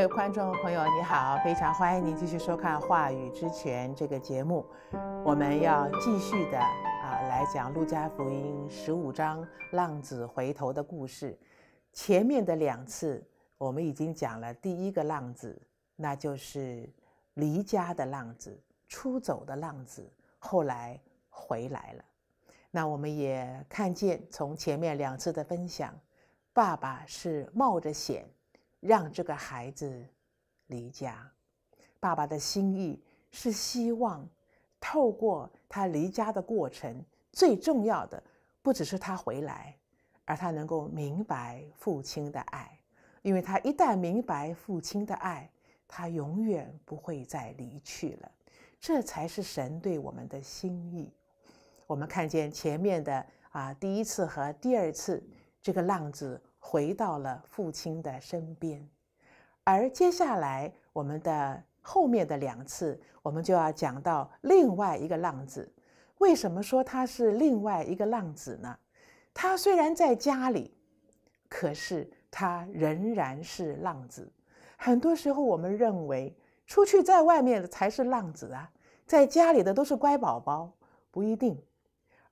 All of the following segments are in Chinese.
各位观众朋友，你好，非常欢迎您继续收看《话语之泉》这个节目。我们要继续的啊，来讲《路加福音》十五章浪子回头的故事。前面的两次我们已经讲了第一个浪子，那就是离家的浪子、出走的浪子，后来回来了。那我们也看见，从前面两次的分享，爸爸是冒着险。让这个孩子离家，爸爸的心意是希望，透过他离家的过程，最重要的不只是他回来，而他能够明白父亲的爱，因为他一旦明白父亲的爱，他永远不会再离去了。这才是神对我们的心意。我们看见前面的啊，第一次和第二次，这个浪子。回到了父亲的身边，而接下来我们的后面的两次，我们就要讲到另外一个浪子。为什么说他是另外一个浪子呢？他虽然在家里，可是他仍然是浪子。很多时候我们认为出去在外面的才是浪子啊，在家里的都是乖宝宝，不一定。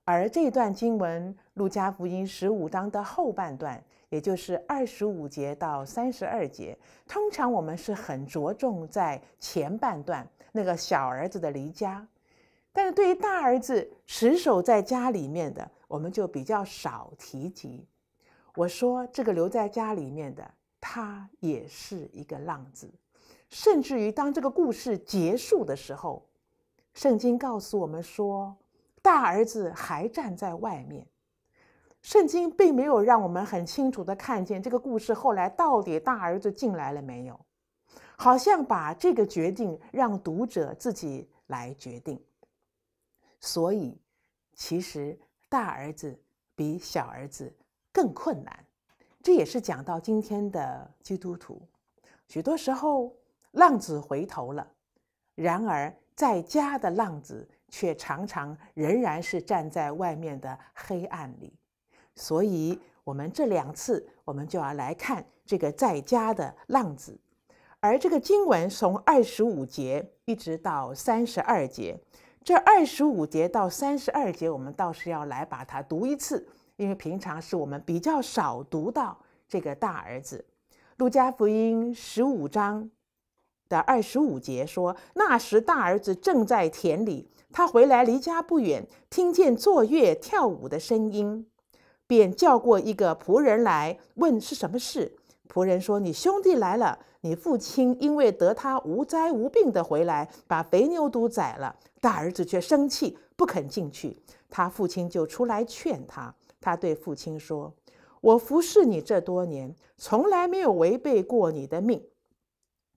而这段经文《路加福音》十五章的后半段。也就是二十五节到三十二节，通常我们是很着重在前半段那个小儿子的离家，但是对于大儿子实守在家里面的，我们就比较少提及。我说这个留在家里面的，他也是一个浪子，甚至于当这个故事结束的时候，圣经告诉我们说，大儿子还站在外面。圣经并没有让我们很清楚的看见这个故事后来到底大儿子进来了没有，好像把这个决定让读者自己来决定。所以，其实大儿子比小儿子更困难。这也是讲到今天的基督徒，许多时候浪子回头了，然而在家的浪子却常常仍然是站在外面的黑暗里。所以，我们这两次，我们就要来看这个在家的浪子。而这个经文从二十五节一直到三十二节，这二十五节到三十二节，我们倒是要来把它读一次，因为平常是我们比较少读到这个大儿子。路加福音十五章的二十五节说：“那时，大儿子正在田里，他回来离家不远，听见坐月跳舞的声音。”便叫过一个仆人来，问是什么事。仆人说：“你兄弟来了，你父亲因为得他无灾无病的回来，把肥牛都宰了。大儿子却生气，不肯进去。他父亲就出来劝他。他对父亲说：‘我服侍你这多年，从来没有违背过你的命。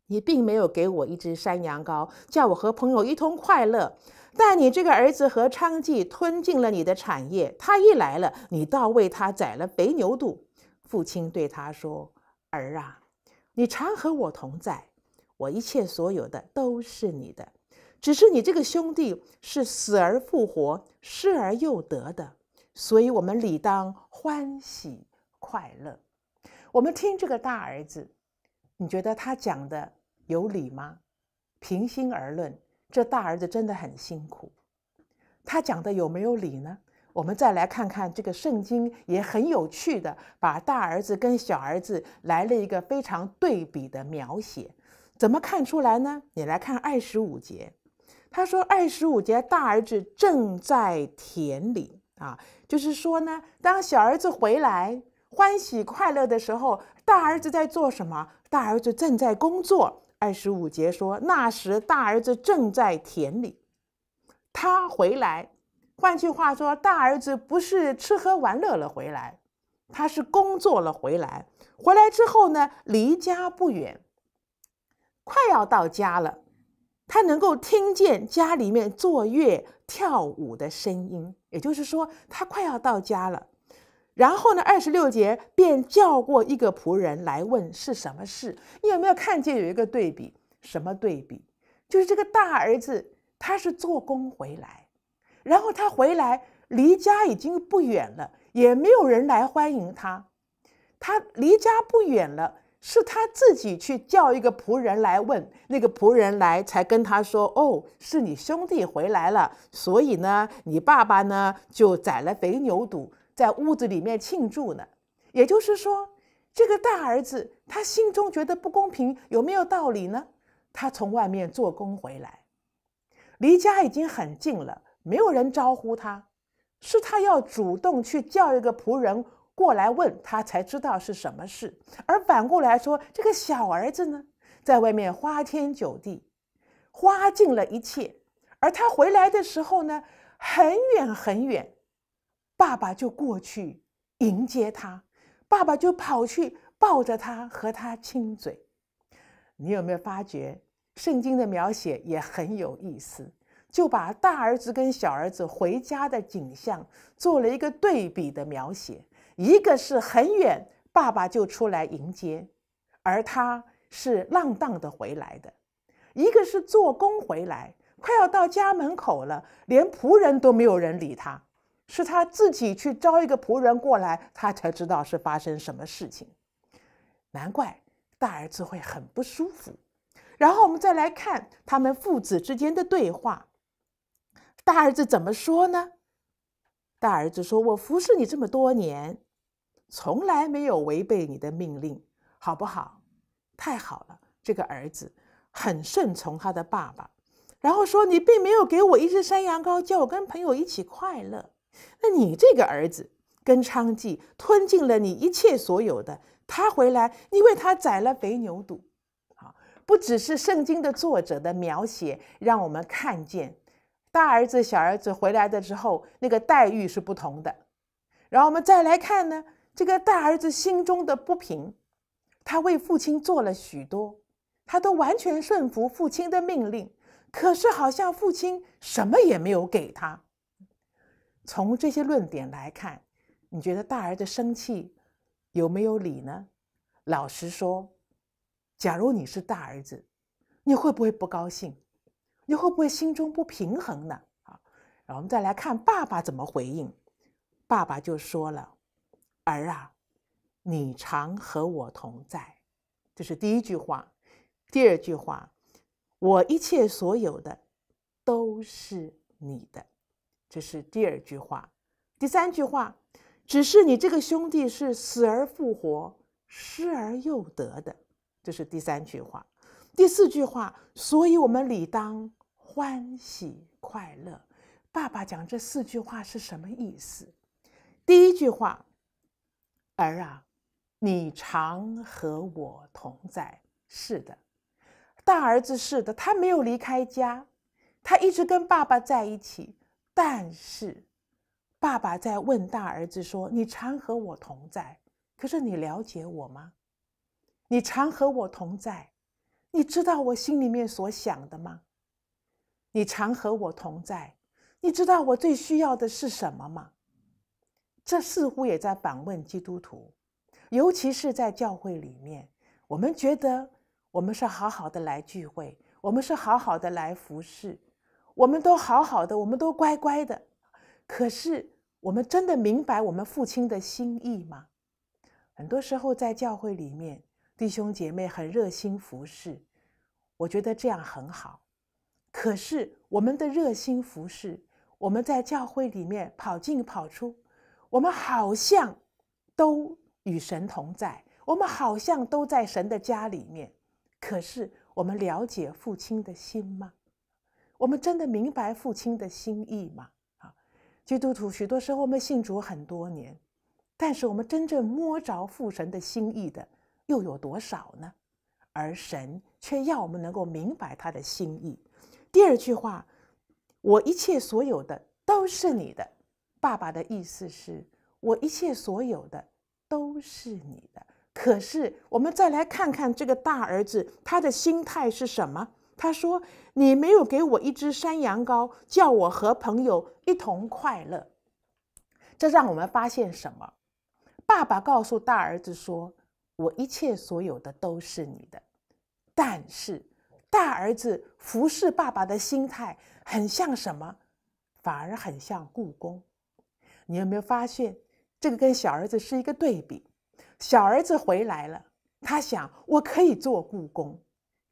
你并没有给我一只山羊羔，叫我和朋友一同快乐。’但你这个儿子和昌济吞进了你的产业，他一来了，你倒为他宰了肥牛肚。父亲对他说：“儿啊，你常和我同在，我一切所有的都是你的。只是你这个兄弟是死而复活、失而又得的，所以我们理当欢喜快乐。”我们听这个大儿子，你觉得他讲的有理吗？平心而论。这大儿子真的很辛苦，他讲的有没有理呢？我们再来看看这个圣经也很有趣的，把大儿子跟小儿子来了一个非常对比的描写，怎么看出来呢？你来看二十五节，他说二十五节大儿子正在田里啊，就是说呢，当小儿子回来欢喜快乐的时候，大儿子在做什么？大儿子正在工作。二十五节说，那时大儿子正在田里，他回来。换句话说，大儿子不是吃喝玩乐了回来，他是工作了回来。回来之后呢，离家不远，快要到家了。他能够听见家里面奏乐跳舞的声音，也就是说，他快要到家了。然后呢？二十六节便叫过一个仆人来问是什么事。你有没有看见有一个对比？什么对比？就是这个大儿子他是做工回来，然后他回来离家已经不远了，也没有人来欢迎他。他离家不远了，是他自己去叫一个仆人来问，那个仆人来才跟他说：“哦，是你兄弟回来了，所以呢，你爸爸呢就宰了肥牛肚。”在屋子里面庆祝呢，也就是说，这个大儿子他心中觉得不公平，有没有道理呢？他从外面做工回来，离家已经很近了，没有人招呼他，是他要主动去叫一个仆人过来问他才知道是什么事。而反过来说，这个小儿子呢，在外面花天酒地，花尽了一切，而他回来的时候呢，很远很远。爸爸就过去迎接他，爸爸就跑去抱着他和他亲嘴。你有没有发觉，圣经的描写也很有意思，就把大儿子跟小儿子回家的景象做了一个对比的描写：一个是很远，爸爸就出来迎接，而他是浪荡的回来的；一个是做工回来，快要到家门口了，连仆人都没有人理他。是他自己去招一个仆人过来，他才知道是发生什么事情。难怪大儿子会很不舒服。然后我们再来看他们父子之间的对话。大儿子怎么说呢？大儿子说：“我服侍你这么多年，从来没有违背你的命令，好不好？太好了，这个儿子很顺从他的爸爸。”然后说：“你并没有给我一只山羊羔，叫我跟朋友一起快乐。”那你这个儿子跟娼妓吞尽了你一切所有的，他回来，你为他宰了肥牛肚，好，不只是圣经的作者的描写让我们看见，大儿子小儿子回来的时候那个待遇是不同的。然后我们再来看呢，这个大儿子心中的不平，他为父亲做了许多，他都完全顺服父亲的命令，可是好像父亲什么也没有给他。从这些论点来看，你觉得大儿子生气有没有理呢？老实说，假如你是大儿子，你会不会不高兴？你会不会心中不平衡呢？啊，然后我们再来看爸爸怎么回应。爸爸就说了：“儿啊，你常和我同在。”这是第一句话。第二句话：“我一切所有的都是你的。”这是第二句话，第三句话，只是你这个兄弟是死而复活、失而又得的，这是第三句话，第四句话。所以我们理当欢喜快乐。爸爸讲这四句话是什么意思？第一句话，儿啊，你常和我同在。是的，大儿子是的，他没有离开家，他一直跟爸爸在一起。但是，爸爸在问大儿子说：“你常和我同在，可是你了解我吗？你常和我同在，你知道我心里面所想的吗？你常和我同在，你知道我最需要的是什么吗？”这似乎也在反问基督徒，尤其是在教会里面，我们觉得我们是好好的来聚会，我们是好好的来服侍。我们都好好的，我们都乖乖的，可是我们真的明白我们父亲的心意吗？很多时候在教会里面，弟兄姐妹很热心服侍，我觉得这样很好。可是我们的热心服侍，我们在教会里面跑进跑出，我们好像都与神同在，我们好像都在神的家里面。可是我们了解父亲的心吗？我们真的明白父亲的心意吗？啊，基督徒，许多时候我们信主很多年，但是我们真正摸着父神的心意的又有多少呢？而神却要我们能够明白他的心意。第二句话，我一切所有的都是你的，爸爸的意思是我一切所有的都是你的。可是我们再来看看这个大儿子，他的心态是什么？他说：“你没有给我一只山羊羔，叫我和朋友一同快乐。”这让我们发现什么？爸爸告诉大儿子说：“我一切所有的都是你的。”但是大儿子服侍爸爸的心态很像什么？反而很像故宫。你有没有发现这个跟小儿子是一个对比？小儿子回来了，他想：“我可以做故宫。”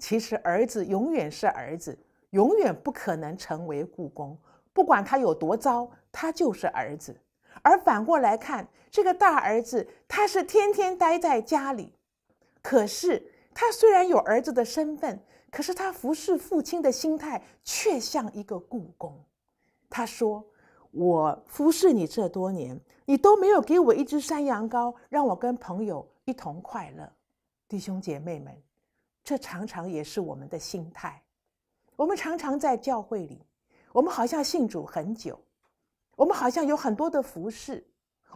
其实儿子永远是儿子，永远不可能成为故宫，不管他有多糟，他就是儿子。而反过来看，这个大儿子他是天天待在家里，可是他虽然有儿子的身份，可是他服侍父亲的心态却像一个故宫。他说：“我服侍你这多年，你都没有给我一只山羊羔，让我跟朋友一同快乐，弟兄姐妹们。”这常常也是我们的心态。我们常常在教会里，我们好像信主很久，我们好像有很多的服侍，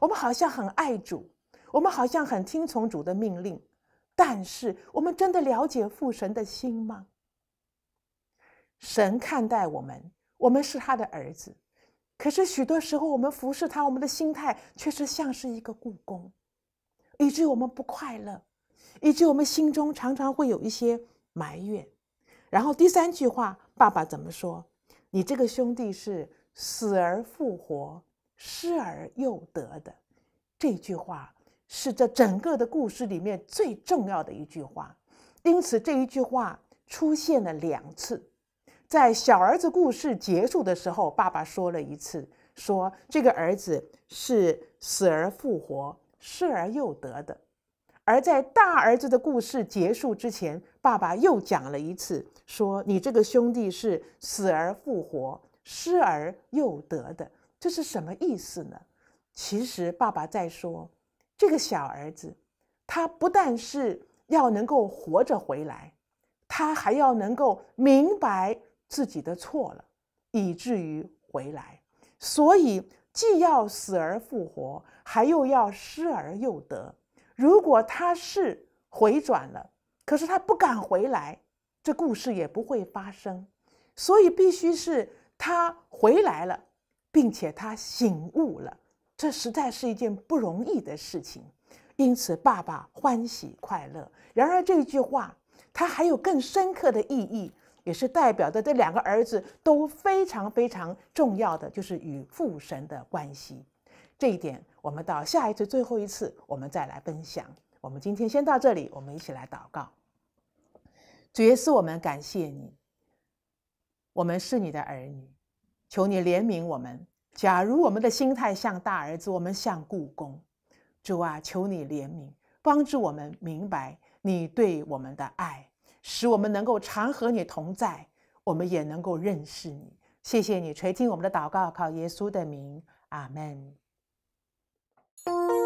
我们好像很爱主，我们好像很听从主的命令。但是，我们真的了解父神的心吗？神看待我们，我们是他的儿子。可是，许多时候我们服侍他，我们的心态却是像是一个故宫，以至于我们不快乐。以及我们心中常常会有一些埋怨，然后第三句话，爸爸怎么说？你这个兄弟是死而复活、失而又得的。这句话是这整个的故事里面最重要的一句话，因此这一句话出现了两次，在小儿子故事结束的时候，爸爸说了一次，说这个儿子是死而复活、失而又得的。而在大儿子的故事结束之前，爸爸又讲了一次，说：“你这个兄弟是死而复活，失而又得的，这是什么意思呢？”其实，爸爸在说，这个小儿子，他不但是要能够活着回来，他还要能够明白自己的错了，以至于回来。所以，既要死而复活，还又要失而又得。如果他是回转了，可是他不敢回来，这故事也不会发生。所以必须是他回来了，并且他醒悟了。这实在是一件不容易的事情。因此，爸爸欢喜快乐。然而，这句话他还有更深刻的意义，也是代表着这两个儿子都非常非常重要的，就是与父神的关系。这一点。我们到下一次，最后一次，我们再来分享。我们今天先到这里，我们一起来祷告。主耶稣，我们感谢你，我们是你的儿女，求你怜悯我们。假如我们的心态像大儿子，我们像故宫，主啊，求你怜悯，帮助我们明白你对我们的爱，使我们能够常和你同在，我们也能够认识你。谢谢你垂听我们的祷告，靠耶稣的名，阿门。Thank you.